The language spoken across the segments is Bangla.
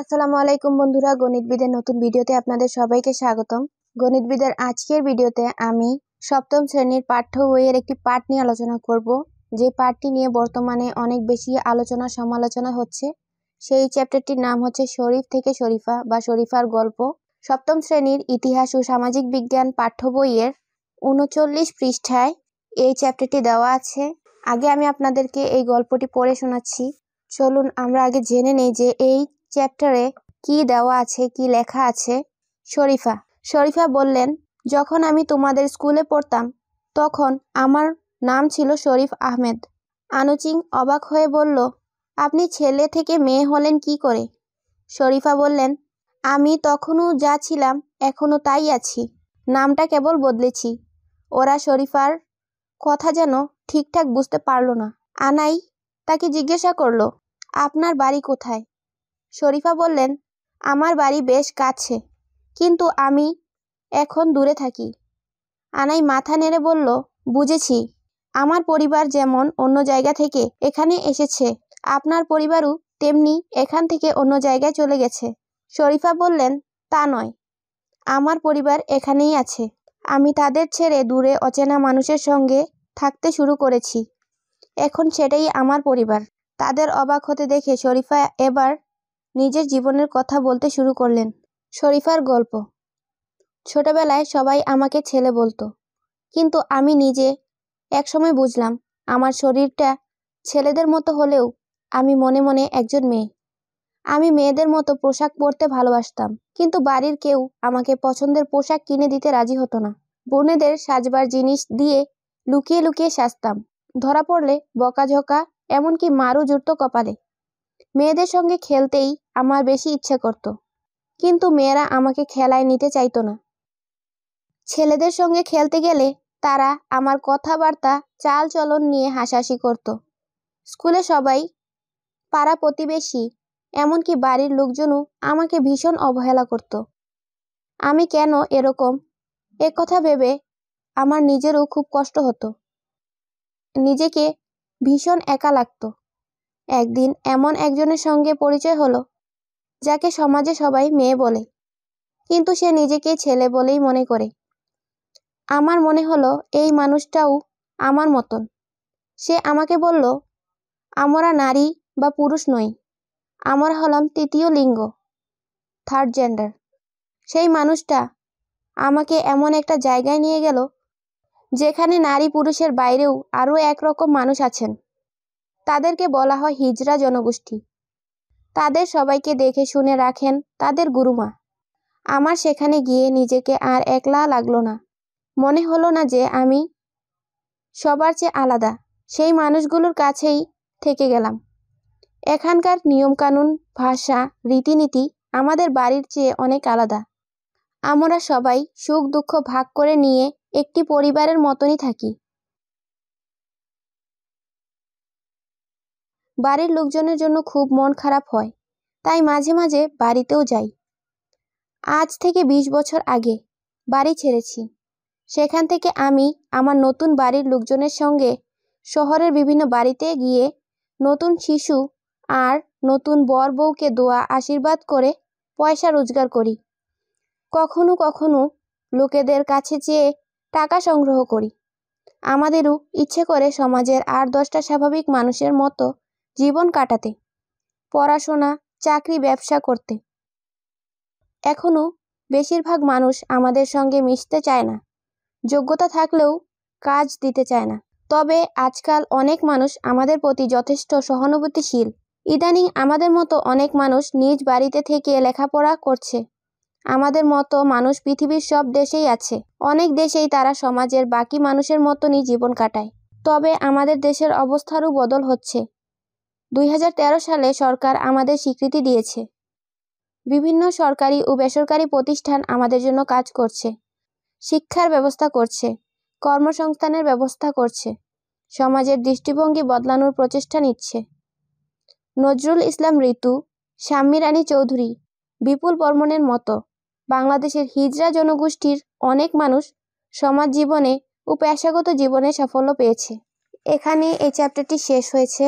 আসসালামু আলাইকুম বন্ধুরা গণিতবিদের নতুন ভিডিওতে আপনাদের সবাইকে স্বাগতম গণিতবিদের আজকের ভিডিওতে আমি সপ্তম শ্রেণীর পাঠ্য বইয়ের একটি পাঠ নিয়ে আলোচনা করব যে পাঠটি নিয়ে বর্তমানে অনেক বেশি আলোচনা সমালোচনা হচ্ছে সেই চ্যাপ্টারটির নাম হচ্ছে শরীফ থেকে শরীফা বা শরীফার গল্প সপ্তম শ্রেণীর ইতিহাস ও সামাজিক বিজ্ঞান পাঠ্য বইয়ের উনচল্লিশ পৃষ্ঠায় এই চ্যাপ্টারটি দেওয়া আছে আগে আমি আপনাদেরকে এই গল্পটি পড়ে শোনাচ্ছি চলুন আমরা আগে জেনে নেই যে এই চ্যাপ্টারে কি দেওয়া আছে কি লেখা আছে শরীফা শরীফা বললেন যখন আমি তোমাদের স্কুলে পড়তাম তখন আমার নাম ছিল শরীফ আহমেদ আনুচিং অবাক হয়ে বলল আপনি ছেলে থেকে মেয়ে হলেন কি করে শরীফা বললেন আমি তখনও যা ছিলাম এখনও তাই আছি নামটা কেবল বদলেছি ওরা শরীফার কথা যেন ঠিকঠাক বুঝতে পারল না আনাই তাকে জিজ্ঞাসা করল আপনার বাড়ি কোথায় শরীফা বললেন আমার বাড়ি বেশ কাছে কিন্তু আমি এখন দূরে থাকি আনাই মাথা নেড়ে বলল বুঝেছি আমার পরিবার যেমন অন্য জায়গা থেকে এখানে এসেছে আপনার পরিবারও তেমনি এখান থেকে অন্য জায়গায় চলে গেছে শরীফা বললেন তা নয় আমার পরিবার এখানেই আছে আমি তাদের ছেড়ে দূরে অচেনা মানুষের সঙ্গে থাকতে শুরু করেছি এখন সেটাই আমার পরিবার তাদের অবাক হতে দেখে শরীফা এবার নিজের জীবনের কথা বলতে শুরু করলেন শরীফার গল্প ছোটবেলায় সবাই আমাকে ছেলে বলতো কিন্তু আমি নিজে একসময় বুঝলাম আমার শরীরটা ছেলেদের মতো হলেও আমি মনে মনে একজন মেয়ে আমি মেয়েদের মতো পোশাক পরতে ভালোবাসতাম কিন্তু বাড়ির কেউ আমাকে পছন্দের পোশাক কিনে দিতে রাজি হতো না বোনেদের সাজবার জিনিস দিয়ে লুকিয়ে লুকিয়ে সাজতাম ধরা পড়লে বকাঝকা এমনকি মারও জুড়ত কপালে মেয়েদের সঙ্গে খেলতেই আমার বেশি ইচ্ছে করত কিন্তু মেয়েরা আমাকে খেলায় নিতে চাইতো না ছেলেদের সঙ্গে খেলতে গেলে তারা আমার কথাবার্তা চাল চলন নিয়ে হাসাহাসি করত স্কুলে সবাই পাড়া প্রতিবেশী এমনকি বাড়ির লোকজনও আমাকে ভীষণ অবহেলা করত আমি কেন এরকম এ কথা ভেবে আমার নিজেরও খুব কষ্ট হতো নিজেকে ভীষণ একা লাগতো একদিন এমন একজনের সঙ্গে পরিচয় হলো যাকে সমাজে সবাই মেয়ে বলে কিন্তু সে নিজেকে ছেলে বলেই মনে করে আমার মনে হলো এই মানুষটাও আমার মতন সে আমাকে বলল আমরা নারী বা পুরুষ নই আমরা হলাম তৃতীয় লিঙ্গ থার্ড জেন্ডার সেই মানুষটা আমাকে এমন একটা জায়গায় নিয়ে গেল যেখানে নারী পুরুষের বাইরেও আরও একরকম মানুষ আছেন তাদেরকে বলা হয় হিজরা জনগোষ্ঠী তাদের সবাইকে দেখে শুনে রাখেন তাদের গুরুমা আমার সেখানে গিয়ে নিজেকে আর একলা লাগলো না মনে হলো না যে আমি সবার চেয়ে আলাদা সেই মানুষগুলোর কাছেই থেকে গেলাম এখানকার নিয়মকানুন ভাষা রীতিনীতি আমাদের বাড়ির চেয়ে অনেক আলাদা আমরা সবাই সুখ দুঃখ ভাগ করে নিয়ে একটি পরিবারের মতনই থাকি বাড়ির লোকজনের জন্য খুব মন খারাপ হয় তাই মাঝে মাঝে বাড়িতেও যাই আজ থেকে ২০ বছর আগে বাড়ি ছেড়েছি সেখান থেকে আমি আমার নতুন বাড়ির লোকজনের সঙ্গে শহরের বিভিন্ন বাড়িতে গিয়ে নতুন শিশু আর নতুন বর বউকে দোয়া আশীর্বাদ করে পয়সা রোজগার করি কখনো কখনো লোকেদের কাছে চেয়ে টাকা সংগ্রহ করি আমাদেরও ইচ্ছে করে সমাজের আর দশটা স্বাভাবিক মানুষের মতো জীবন কাটাতে পড়াশোনা চাকরি ব্যবসা করতে এখনও বেশিরভাগ মানুষ আমাদের সঙ্গে মিশতে চায় না যোগ্যতা থাকলেও কাজ দিতে চায় না তবে আজকাল অনেক মানুষ আমাদের প্রতি যথেষ্ট সহানুভূতিশীল ইদানিং আমাদের মতো অনেক মানুষ নিজ বাড়িতে থেকে লেখাপড়া করছে আমাদের মতো মানুষ পৃথিবীর সব দেশেই আছে অনেক দেশেই তারা সমাজের বাকি মানুষের মতনই জীবন কাটায় তবে আমাদের দেশের অবস্থারও বদল হচ্ছে দুই সালে সরকার আমাদের স্বীকৃতি দিয়েছে বিভিন্ন সরকারি ও বেসরকারি প্রতিষ্ঠান আমাদের জন্য কাজ করছে শিক্ষার ব্যবস্থা করছে কর্মসংস্থানের ব্যবস্থা করছে সমাজের দৃষ্টিভঙ্গি বদলানোর প্রচেষ্টা নিচ্ছে নজরুল ইসলাম ঋতু শাম্মী রানী চৌধুরী বিপুল বর্মনের মতো বাংলাদেশের হিজরা জনগোষ্ঠীর অনেক মানুষ সমাজ জীবনে ও পেশাগত জীবনে সাফল্য পেয়েছে এখানে এই চ্যাপ্টারটি শেষ হয়েছে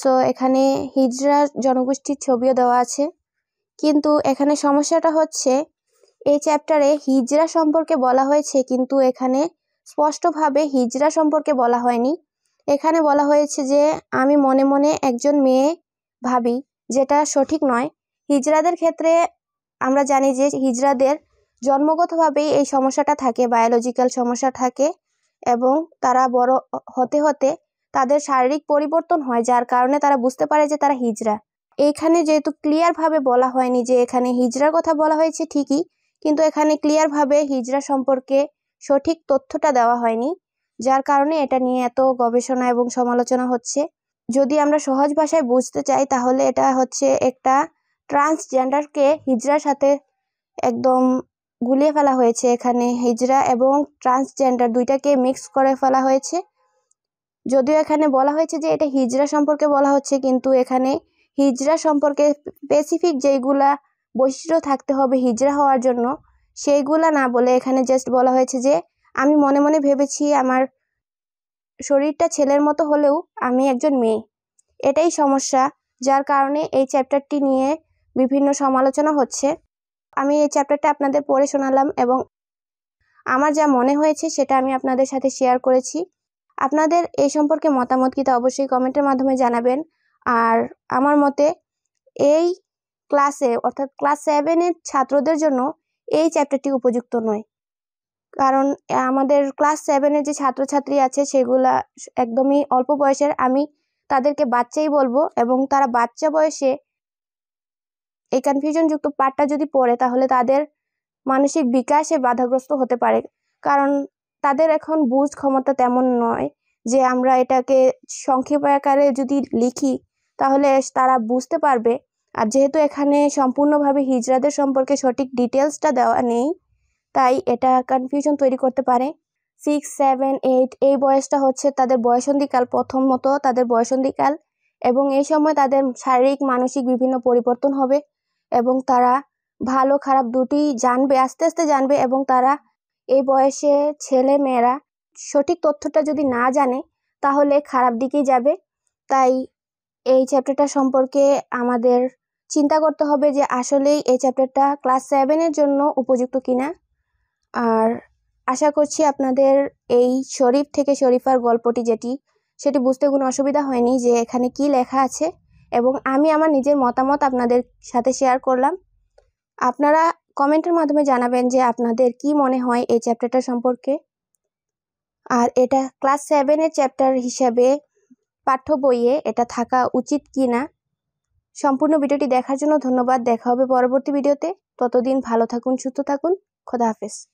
সো এখানে হিজড়া জনগোষ্ঠীর ছবিও দেওয়া আছে কিন্তু এখানে সমস্যাটা হচ্ছে এই চ্যাপ্টারে হিজড়া সম্পর্কে বলা হয়েছে কিন্তু এখানে স্পষ্টভাবে হিজড়া সম্পর্কে বলা হয়নি এখানে বলা হয়েছে যে আমি মনে মনে একজন মেয়ে ভাবি যেটা সঠিক নয় হিজড়াদের ক্ষেত্রে আমরা জানি যে হিজড়াদের জন্মগতভাবেই এই সমস্যাটা থাকে বায়োলজিক্যাল সমস্যা থাকে এবং তারা বড় হতে হতে তাদের শারীরিক পরিবর্তন হয় যার কারণে তারা বুঝতে পারে যে তারা হিজড়া এইখানে যেহেতু ক্লিয়ারভাবে বলা হয়নি যে এখানে হিজড়ার কথা বলা হয়েছে ঠিকই কিন্তু এখানে ক্লিয়ারভাবে হিজড়া সম্পর্কে সঠিক তথ্যটা দেওয়া হয়নি যার কারণে এটা নিয়ে এত গবেষণা এবং সমালোচনা হচ্ছে যদি আমরা সহজ ভাষায় বুঝতে চাই তাহলে এটা হচ্ছে একটা ট্রান্সজেন্ডারকে হিজড়ার সাথে একদম গুলিয়ে ফেলা হয়েছে এখানে হিজড়া এবং ট্রান্সজেন্ডার দুইটাকে মিক্স করে ফেলা হয়েছে যদিও এখানে বলা হয়েছে যে এটা হিজরা সম্পর্কে বলা হচ্ছে কিন্তু এখানে হিজরা সম্পর্কে স্পেসিফিক যেইগুলা বৈশিষ্ট্য থাকতে হবে হিজরা হওয়ার জন্য সেইগুলা না বলে এখানে জাস্ট বলা হয়েছে যে আমি মনে মনে ভেবেছি আমার শরীরটা ছেলের মতো হলেও আমি একজন মেয়ে এটাই সমস্যা যার কারণে এই চ্যাপ্টারটি নিয়ে বিভিন্ন সমালোচনা হচ্ছে আমি এই চ্যাপ্টারটা আপনাদের পড়ে শোনালাম এবং আমার যা মনে হয়েছে সেটা আমি আপনাদের সাথে শেয়ার করেছি আপনাদের এই সম্পর্কে মতামত কিন্তু তা অবশ্যই কমেন্টের মাধ্যমে জানাবেন আর আমার মতে এই ক্লাসে অর্থাৎ ক্লাস সেভেনের ছাত্রদের জন্য এই চ্যাপ্টারটি উপযুক্ত নয় কারণ আমাদের ক্লাস সেভেনের যে ছাত্রছাত্রী আছে সেগুলা একদমই অল্প বয়সের আমি তাদেরকে বাচ্চাই বলবো এবং তারা বাচ্চা বয়সে এই কনফিউশনযুক্ত পাঠটা যদি পড়ে তাহলে তাদের মানসিক বিকাশে বাধাগ্রস্ত হতে পারে কারণ তাদের এখন বুঝ ক্ষমতা তেমন নয় যে আমরা এটাকে সংক্ষেপ আকারে যদি লিখি তাহলে তারা বুঝতে পারবে আর যেহেতু এখানে সম্পূর্ণভাবে হিজরাদের সম্পর্কে সঠিক ডিটেলসটা দেওয়া নেই তাই এটা কনফিউশন তৈরি করতে পারে সিক্স সেভেন এইট এই বয়সটা হচ্ছে তাদের বয়সন্ধিকাল প্রথমত তাদের বয়সন্ধিকাল এবং এই সময় তাদের শারীরিক মানসিক বিভিন্ন পরিবর্তন হবে এবং তারা ভালো খারাপ দুটি জানবে আস্তে আস্তে জানবে এবং তারা এই বয়সে ছেলে মেয়েরা সঠিক তথ্যটা যদি না জানে তাহলে খারাপ দিকেই যাবে তাই এই চ্যাপ্টারটা সম্পর্কে আমাদের চিন্তা করতে হবে যে আসলেই এই চ্যাপ্টারটা ক্লাস সেভেনের জন্য উপযুক্ত কিনা আর আশা করছি আপনাদের এই শরীফ থেকে শরীফার গল্পটি যেটি সেটি বুঝতে কোনো অসুবিধা হয়নি যে এখানে কি লেখা আছে এবং আমি আমার নিজের মতামত আপনাদের সাথে শেয়ার করলাম আপনারা কমেন্টের মাধ্যমে জানাবেন যে আপনাদের কি মনে হয় এই চ্যাপ্টারটা সম্পর্কে আর এটা ক্লাস সেভেনের চ্যাপ্টার হিসাবে পাঠ্য বইয়ে এটা থাকা উচিত কি না সম্পূর্ণ ভিডিওটি দেখার জন্য ধন্যবাদ দেখা হবে পরবর্তী ভিডিওতে ততদিন ভালো থাকুন সুস্থ থাকুন খোদা হাফেজ